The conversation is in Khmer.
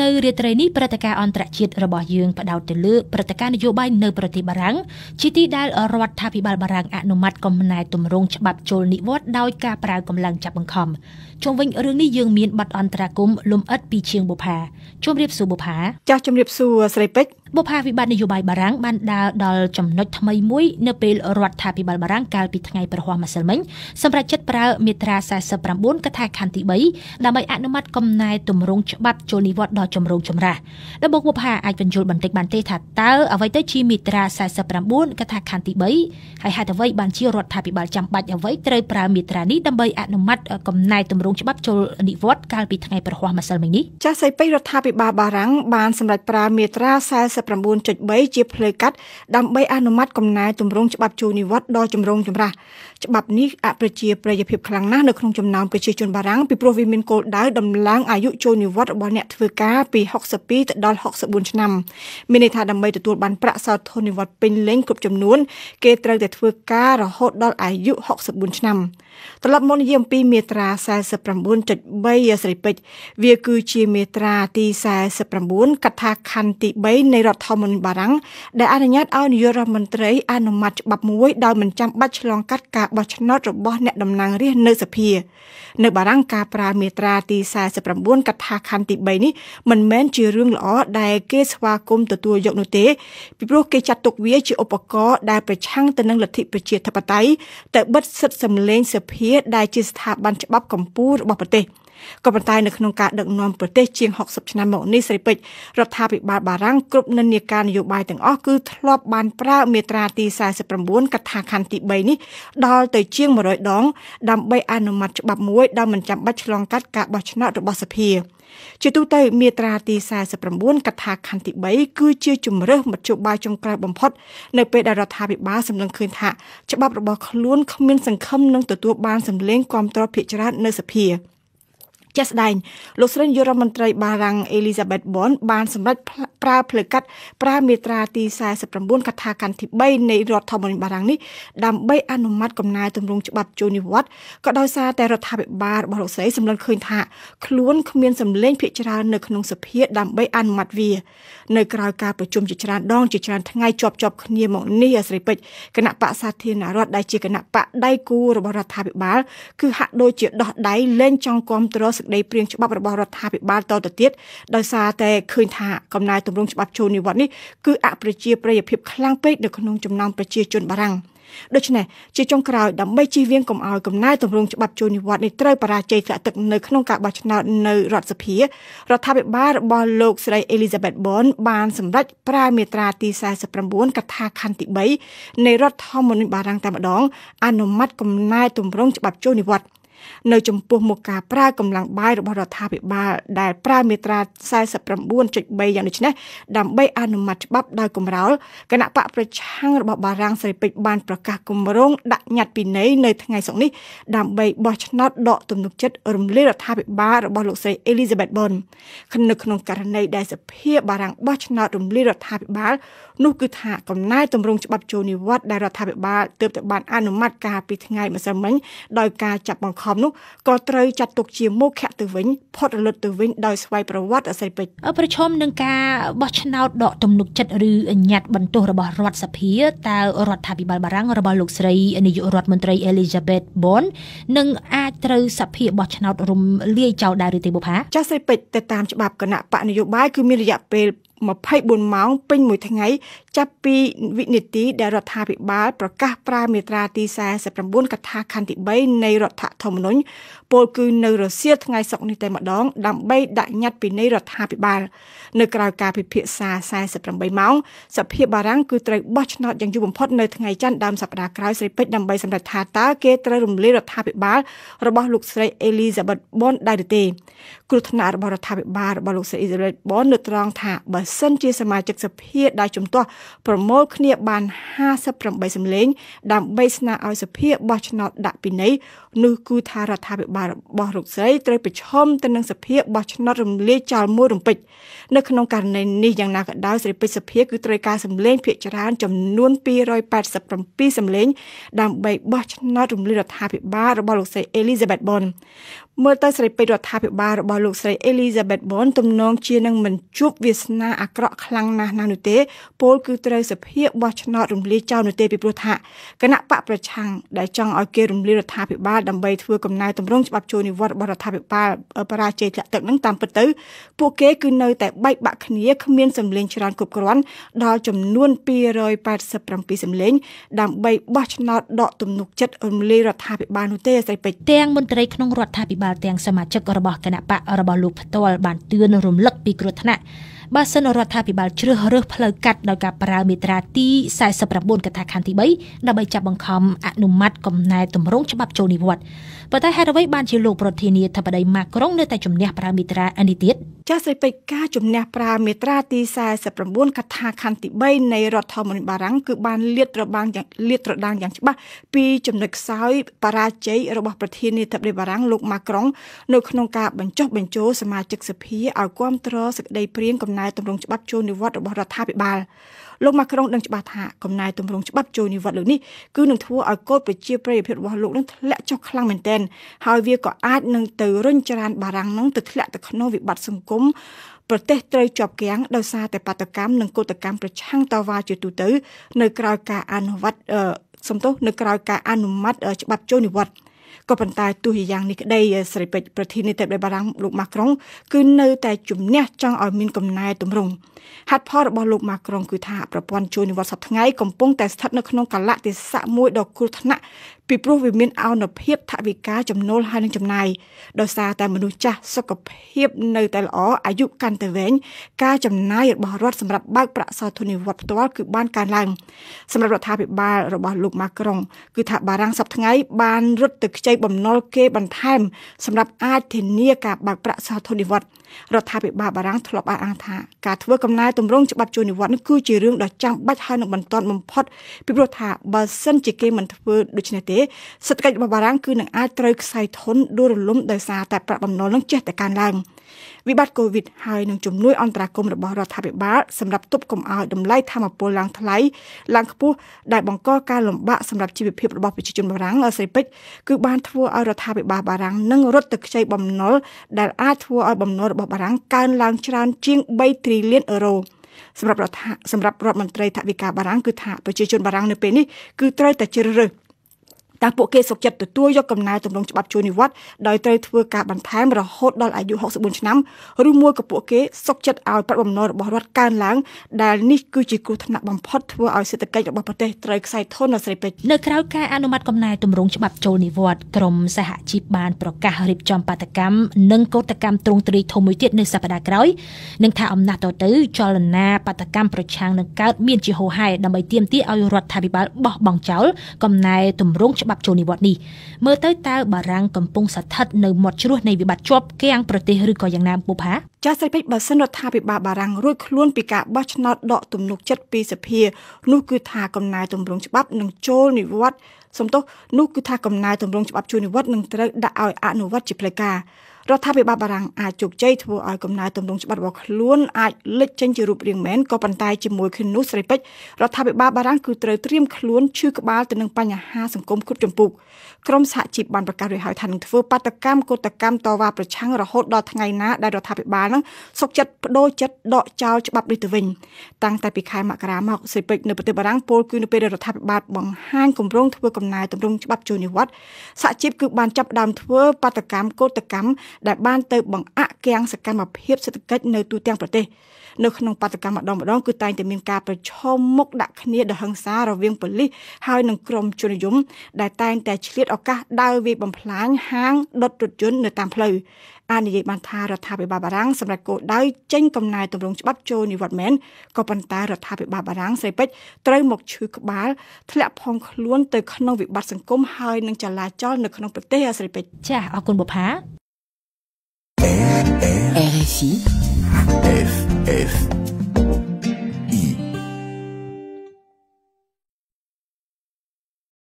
នៅរាត្រីនេះព្រឹត្តិការណ៍អន្តរជាតិរបស់យើងផ្ដោតទៅលើព្រឹត្តិការណ៍នយោបាយនៅប្រទេសបារាំងជាទីដែលរដ្ឋាភិបាលបារាំងអនុម័តកំណែទម្រង់ច្បាប់ចូលនិវត្តន៍ដោយការប្រើកម្លាំងចាប់បង្ខំជុំវិញរឿងនេះយើងមានប័ណ្ណអន្តរាគមលំអិតពីជាងបុផាជម្រាបសួរបុផាចាស់ជម្រាបសួរស្រីពេជ្របុប្ផាវិបត្តិនយោបាយបារាំងបានដើរដល់ចំណុចថ្មីមួយនៅពេលរដ្ឋាភិបាលបារាំងកាលពីថ្ងៃប្រហោះម្សិលមិញសម្រាប់ចិត្តប្រើមាត្រា49កថាខណ្ឌទី3ដើម្បីអនុម័តកំណែទម្រង់ច្បាប់ចូលនិវត្តន៍ដល់ជំរងចម្រាស់ដែលបុកបុប្ផាអាចបញ្យល់បន្តិចបានទេថាតើអ្វីទៅជាមាត្រា49កថាខណ្ឌទី3ហើយហេតុអ្វីបានជារដ្ឋាភិបាលចាំបាច់អ្វីត្រូវប្រើមាត្រានេះដើម្បីអនុម័តកំណែទម្រង់ច្បាប់ចូលនិវត្តន៍កាលពីថ្ងៃប្រហោះម្សិលមិញនេះចាសសីពេរដ្ឋាភិបាលបារាំងបានសម្រេចប្រើមាត្រា49 59.3ជាផ្លូវកាត់ដើម្បីអនុម័តកំណែទម្រង់ច្បាប់ជួញនិវត្តដល់ជំរងចម្រាស់ច្បាប់នេះអប្រជាប្រិយភាពខ្លាំងណាស់នៅក្នុងចំណោមប្រជាជនបារាំងពីព្រោះវាមានគោលដៅដំឡើងអាយុជួញនិវត្តរបស់អ្នកធ្វើការពី62ទៅដល់64ឆ្នាំមានន័យថាដើម្បីទទួលបានប្រាក់សោធននិវត្តពេញលេញគ្រប់ចំនួនគេត្រូវតែធ្វើការរហូតដល់អាយុ64ឆ្នាំត្រឡប់មកនិយាយអំពីមេត្រា49.3សេរីពេជ្រវាគឺជាមេត្រាទី49កថាខណ្ឌទី3នៃរដ្ឋធម្មនុញ្ញបារាំងដែលអនុញ្ញាតឲ្យនាយករដ្ឋមន្ត្រីអនុម័តច្បាប់មួយដោយមិនចាំបាច់ឆ្លងកាត់ការបោះឆ្នោតរបស់អ្នកតំណាងរាស្ត្រនៅសភានៅបារាំងការប្រើមាត្រាទី49កថាខណ្ឌទី3នេះ មិនមែនជារឿងល្អដែលគេស្វាគមន៍ទទួលយកនោះទេពីព្រោះគេចាត់ទុកវាជាឧបករណ៍ដែលប្រឆាំងទៅនឹងលទ្ធិប្រជាធិបតេយ្យទៅបិទសិទ្ធិសម្លេងសភាដែលជាស្ថាប័នច្បាប់កម្ពុជារបស់ប្រទេស។ក៏ប៉ុន្តែនៅក្នុងការដឹកនាំប្រទេសជាង60ឆ្នាំមកនេះស្រីពេជ្ររដ្ឋាភិបាលបារាំងគ្រប់និន្នាការនយោបាយទាំងអស់គឺធ្លាប់បានប្រើមាត្រាទី49កថាខណ្ឌទី3នេះដល់ទៅជាង100ដង ដើម្បីអនុម័តច្បាប់មួយដែលមិនចាំបាច់ឆ្លងកាត់ការបោះឆ្នោតរបស់សភាជាទូទៅមាត្រាទី49កថាខណ្ឌទី3គឺជាជំរើសមធ្យោបាយចុងក្រោយបំផុតនៅពេលដែលរដ្ឋាភិបាលសម្លឹងឃើញថាច្បាប់របស់ខ្លួនគ្មានសង្ឃឹមនឹងទទួលបានសម្លេងគាំទ្រភាគច្រើននៅសភា។ជាក់ស្ដែងលោកស្រីនាយករដ្ឋមន្ត្រីបារាំងអេលីសាបេតប៊ុនបានសម្រេចប្រើផ្លូវកាត់ប្រើមេត្រាទី49កថាកណ្ឌទី3នៃរដ្ឋធម្មនុញ្ញបារាំងនេះដើម្បីអនុម័តកំណែទម្រង់ច្បាប់ចូលនិវត្តន៍ក៏ដោយសារតែរដ្ឋាភិបាលរបស់លោកស្រីសម្លឹងឃើញថាខ្លួនគ្មានសម្លេងភាគច្រើននៅក្នុងសភាដើម្បីអនុម័តវានៅក្រៅការប្រជុំជាច្រើនដងជាច្រើនថ្ងៃជាប់ជាប់គ្នាមកនេះអាស្រីពេជ្រគណៈបកសាធារណរដ្ឋដែលជាគណៈបកដៃគូរបស់រដ្ឋាភិបាលគឺហាក់ដូចជាដោះដៃលែងចង់គ្រប់គ្រងក្តីព្រៀងច្បាប់របស់រដ្ឋាភិបាលតទៅទៀតដោយសារតែឃើញថាកំណែទម្រង់ច្បាប់ចូលនិវត្តន៍នេះគឺអប្រជាប្រិយភាពខ្លាំងពេកនៅក្នុងចំណោមប្រជាជនបារាំងដូច្នេះជាចុងក្រោយដើម្បីជៀសវាងកុំឲ្យកំណែទម្រង់ច្បាប់ចូលនិវត្តន៍នេះត្រូវបរាជ័យស្រាក់ទឹកនៅក្នុងការបោះឆ្នោតនៅរដ្ឋសភារដ្ឋាភិបាលរបស់លោកស្រី Elizabeth Bond បានសម្រេចប្រើមាត្រាទី49កថាខណ្ឌទី3នៃរដ្ឋធម្មនុញ្ញបារាំងតែម្ដងអនុម័តកំណែទម្រង់ច្បាប់ចូលនិវត្តន៍នៅចំពោះមុខការប្រើកម្លាំងបាយរបស់រដ្ឋាភិបាលដែលប្រើមាត្រា49.3យ៉ាងដូចនេះដើម្បី អនុម័តច្បាប់ដោយកម្រោលគណៈបកប្រឆាំងរបស់បារាំងសេរីពេជ្របានប្រកាសគម្រោងដាក់ញត្តិពិន័យនៅថ្ងៃសុក្រនេះដើម្បីបោះឆ្នោតដកទំនុកចិត្តរំលាយរដ្ឋាភិបាលរបស់លោកស្រី Elizabeth Bon នៅក្នុងករណីដែលសភាបារាំងបោះឆ្នោតរំលាយរដ្ឋាភិបាលនោះគឺថាកំណែតម្រង់ច្បាប់ចូលនិវត្តន៍ដែលរដ្ឋាភិបាលទើបតែបានអនុម័តកាលពីថ្ងៃម្សិលមិញដោយការចាប់បង្ខំមនោះក៏ត្រូវចាត់ទុកជាមោឃៈទៅវិញផុតរលត់ទៅវិញដោយស្វ័យប្រវត្តិអសិពេចប្រឈមនឹងការបោះឆ្នោតដកទំនុកចិត្តឬអញ្ញត្តិបន្ទោសរបស់រដ្ឋសភាតើរដ្ឋាភិបាលបារាំងរបស់លោកស្រីនាយករដ្ឋមន្ត្រី Elizabeth Bon នឹងអាចត្រូវសភាបោះឆ្នោតរំលាយចោលដែរឬទេបុផាចាសសិពេចទៅតាមច្បាប់គណៈបកនយោបាយគឺមានរយៈពេល24ម៉ោងពេញមួយថ្ងៃ ចាប់ពីវិនាទីដែលរដ្ឋាភិបាលប្រកាសប្រើមាត្រាទី49កថាខណ្ឌទី3នៃរដ្ឋធម្មនុញ្ញពលគឺនៅរសៀលថ្ងៃសុក្រនេះតែម្ដងដើម្បីដាក់ញត្តិពីនៃរដ្ឋាភិបាលនៅក្រៅការពិភាក្សា48ម៉ោងសភាបារាំងគឺត្រូវបោះឆ្នោតយ៉ាងយូរបំផុតនៅថ្ងៃច័ន្ទដើមសប្ដាហ៍ក្រោយស្រីពេជ្រដើម្បីសម្រេចថាតើគេត្រូវរំលាយរដ្ឋាភិបាលរបស់លោកស្រីអេលីសាប៊ិតប៊ុនដែរឬទេ គ្រោះថ្នាក់របស់រដ្ឋាភិបាលរបស់លោកស្រីអេលីសាប៊ិតប៊ុននៅត្រង់ថាបើសិនជាសមាជិកសភាដែលជំទាស់ប្រមូលគ្នាបាន58សម្លេង ដើម្បីស្នើឲ្យសភាបោះឆ្នោតដាក់ពិន័យនោះគឺថារដ្ឋាភិបាលរបស់លោកស្រីត្រូវប្រឈមទៅនឹងសភាបោះឆ្នោតរំលាយចោលមួយរំពេចនៅក្នុងករណីនេះយ៉ាងណាក៏ដោយស្រីពេជ្រសភាគឺត្រូវការសម្លេងភាគច្រើនចំនួន287សម្លេង ដើម្បីបោះឆ្នោតរំលាយរដ្ឋាភិបាលរបស់លោកស្រីអេលីសាបេតប៊ុនមើលទៅស្រីពេជ្ររដ្ឋាភិបាលរបស់លោកស្រី Elizabeth Bond ទំនងជានឹងមិនជួបវាសនាអាក្រក់ខ្លាំងណាស់ណាស់នោះទេពលគឺត្រូវសភាបោះឆ្នោតរំលាយចោលនោះទេពីព្រោះថាគណៈបកប្រឆាំងដែលចង់ឲ្យគេរំលាយរដ្ឋាភិបាលដើម្បីធ្វើកំណែតម្រង់ច្បាប់ចូលនិវត្តន៍របស់រដ្ឋាភិបាលបរាជ័យធ្លាក់ទឹកនឹងតាមពិតទៅពួកគេគឺនៅតែបែកបាក់គ្នាគ្មានសម្លេងច្រើនគ្រប់គ្រាន់ដល់ចំនួន287សម្លេងដើម្បីបោះឆ្នោតដកទំនុកចិត្តរំលាយរដ្ឋាភិបាលនោះទេស្រីពេជ្រទាំងមន្ត្រីក្នុងរដ្ឋាភិបាលបាលទាំងសមាជិករបស់គណៈបករបស់លោកផ្ទាល់បានទឿនរំលឹកពីគ្រោះថ្នាក់បើសិនរដ្ឋាភិបាលជ្រើសរើសផ្លូវកាត់ដោយការប្រើមាត្រាទី49កថាខណ្ឌទី3ដើម្បីចាប់បង្ខំអនុម័តកំណែតម្រង់ច្បាប់ចូលនិវត្តន៍ប៉ុន្តែហេតុអ្វីបានជាលោកប្រធានាធិបតីម៉ាក្រុងនៅតែជំនះប្រើមាត្រានេះទៀតចាសស្រីពេជ្រការជំនះប្រើមាត្រាទី49កថាខណ្ឌទី3នៃរដ្ឋធម្មនុញ្ញបារាំងគឺបានលាតត្រដាងយ៉ាងលាតត្រដាងយ៉ាងច្បាស់ពីចំណុចខ្សោយបរាជ័យរបស់ប្រធានាធិបតីបារាំងលោកម៉ាក្រុងនៅក្នុងការបញ្ចុះបញ្ចូលសមាជិកសភាឲ្យគ្រប់គ្រងសេចក្តីព្រៀងកំណែណែទម្រង់ច្បាប់ចូលនិវត្តន៍របស់រដ្ឋាភិបាលលោកម៉ាក្រុងដឹងច្បាស់ថាកំណែទម្រង់ច្បាប់ចូលនិវត្តន៍លើនេះគឺនឹងធ្វើឲ្យកូដប្រជាប្រិយភាពរបស់លោកនឹងធ្លាក់ចុះខ្លាំងមែនទែនហើយវាក៏អាចនឹងទៅរុញច្រានបារាំងនឹងទៅធ្លាក់ទៅក្នុងវិបត្តិសង្គមប្រទេសត្រូវជាប់គាំងដោយសារតែបាតកម្មនិងកោតកម្មប្រឆាំងតវ៉ាជាទូទៅនៅក្រៅការអនុវត្តសំទោសនៅក្រៅការអនុម័តច្បាប់ចូលនិវត្តន៍ក៏ប៉ុន្តែទោះយ៉ាងនេះក្តីស្រីពេជ្រប្រធានាធិបតីបារាំងលោកម៉ាក្រុងគឺនៅតែជំនះចង់ឲ្យមានកំណែទម្រង់ហាត់ផលរបស់លោកម៉ាក្រុងគឺថាប្រព័ន្ធជួយនិវត្តន៍សប្តាហ៍ថ្ងៃកំពុងតែស្ថិតនៅក្នុងកលៈទេសៈមួយដ៏គ្រោះថ្នាក់ពីព្រោះវាមានអនុភាពថវិកាចំណូលហើយនឹងចំណាយដោយសារតែមនុស្សចាស់សុខភាពនៅតែល្អអាយុកាន់តែវែងការចំណាយរបស់រដ្ឋសម្រាប់បើកប្រាក់សោធននិវត្តផ្ទាល់គឺបានកើនឡើងសម្រាប់រដ្ឋាភិបាលរបស់លោកម៉ាក្រុងគឺថាបារាំងសប្តាហ៍បានរត់ទៅខ្ចីបំណុលគេបន្ថែម សម្រាប់អាចធានាការបើកប្រាក់សោធននិវត្តរដ្ឋាភិបាលបារាំងធ្លាប់អះអាងថាការធ្វើកំណែទម្រង់ច្បាប់ជួញនិវត្តន៍នេះគឺជារឿងដ៏ចាំបាច់ហើយនឹងបន្តបំផុតពីព្រោះថាបើសិនជាគេមិនធ្វើដូច្នេះទេទេសេដ្ឋកិច្ចរបស់បារាំងគឺនឹងអាចត្រូវខ្សែធនដួលរលំដោយសារតែប្រាក់បំណុលនឹងចេះតែកើនឡើងវិបត្តិកូវីដហើយនឹងជំនួយអន្តរាគមរបស់រដ្ឋាភិបាលសម្រាប់ទប់កុំឲ្យតម្លៃធម្មពលឡើងថ្លៃឡើងខ្ពស់ដែលបង្កការលំបាកសម្រាប់ជីវភាពរបស់ប្រជាជនបារាំងអស្រិពេចគឺបានធ្វើឲ្យរដ្ឋាភិបាលបារាំងនឹងរត់ទៅខ្ចីបំណុលដែលអាចធ្វើឲ្យបំណុលរបស់បារាំងកើនឡើងច្រើនជាង3ត្រីលានអឺរ៉ូសម្រាប់រដ្ឋសម្រាប់រដ្ឋមន្ត្រីថាវិការបារាំងគឺថាប្រជាជនបារាំងនៅពេលនេះគឺត្រូវតែជ្រើសរើសដែលពួកគេសុខចិត្តទទួលយកកំណែទម្រង់ច្បាប់ជួយនិវត្តន៍ដោយត្រូវធ្វើការបន្ថែមរហូតដល់អាយុ64ឆ្នាំឬមួយក៏ពួកគេសុខចិត្តឲ្យប្រាក់បំណុលរបស់រដ្ឋកើនឡើងដែលនេះគឺជាគ្រោះថ្នាក់បំផុតធ្វើឲ្យសេដ្ឋកិច្ចរបស់ប្រទេសត្រូវខ្សែធនដល់ស្រីពេជ្រនៅក្រៅការអនុម័តកំណែទម្រង់ច្បាប់ចូលនិវត្តន៍ក្រមសហជីពបានប្រកាសរៀបចំបាតកម្មនិងកោតកម្មទ្រង់ទ្រាយធំមួយទៀតនៅសប្តាហ៍ក្រោយនឹងថាអំណះតទៅចលនាបាតកម្មប្រឆាំងនឹងកើតមានជាហូរហែដើម្បីទាមទារឲ្យរដ្ឋាភិបាលបោះបង់ចោលកំណែទម្រង់ច្បាប់ច្បាប់ចូលនិវត្តន៍នេះមើលទៅតើបារាំងកំពុងស្ថិតនៅមាត់ជ្រោះនៃវិបត្តិជាប់គាំងប្រទេសឬក៏យ៉ាងណាពុផាចាសស្រីពេជ្របើសិនរដ្ឋាភិបាលបារាំងរួចខ្លួនពីការបោះឆ្នោតដកទំនុកចិត្តពីសភានោះគឺថាកំណែទម្រង់ច្បាប់នឹងចូលនិវត្តន៍សំទោសនោះគឺថាកំណែទម្រង់ច្បាប់ចូលនិវត្តន៍នឹងត្រូវដាក់ឲ្យអនុវត្តជាផ្លូវការរដ្ឋាភិបាលបារាំងអាចជោគជ័យធ្វើឲ្យកំណែទម្រង់ច្បាប់របស់ខ្លួនអាចលេចចេញជារូបរាងមែនក៏ប៉ុន្តែជាមួយគ្នានោះស្រីពេជ្ររដ្ឋាភិបាលបារាំងគឺត្រូវត្រៀមខ្លួនឈឺក្បាលទៅនឹងបញ្ហាសង្គមគ្រប់ចម្ពោះក្រមសហជីពបានប្រកាសរួចហើយថានឹងធ្វើបាតកម្មកុតកម្មតវ៉ាប្រឆាំងរហូតដល់ថ្ងៃណាដែលរដ្ឋាភិបាលនឹងសុកចិត្តបដូរចិត្តដកចោលច្បាប់នេះទៅវិញតាំងតែពីខែមករាមកស្រីពេជ្រនៅប្រទេសបារាំងពលគឺនៅពេលដែលរដ្ឋាភិបាលបង្ហាញគម្រោងធ្វើកំណែទម្រង់ច្បាប់ចូលនិវត្តន៍សហជីពគឺបានចាប់ដើមធ្វើបាតកម្មកុតកម្មដែលបានទៅបង្អាក់គាំងសកម្មភាពសេដ្ឋកិច្ចនៅទូទាំងប្រទេស នៅក្នុងបដកម្មម្ដងម្ដងគឺតែងតែមានការប្រឈមមុខដាក់គ្នាដោយហិង្សារវាងប៉ូលីសហើយនិងក្រុមជននិយម ដែលតែងតែឆ្លៀតឱកាសដើរវាយបំផ្លាញហាងដុតរថយន្តនៅតាមផ្លូវអានិយាយបានថារដ្ឋាភិបាលបារាំងសម្រាប់គោលដៅចេញកំណែទម្រង់ច្បាប់ចូលនិវត្តន៍មែនក៏ប៉ុន្តែរដ្ឋាភិបាលបារាំងស្រីពេជ្រត្រូវមកឈឺក្បាលធ្លាក់ផងខ្លួនទៅក្នុងវិបត្តិសង្គមហើយនឹងចលាចលនៅក្នុងប្រទេសស្រីពេជ្រចាអរគុណបុផា RFI. F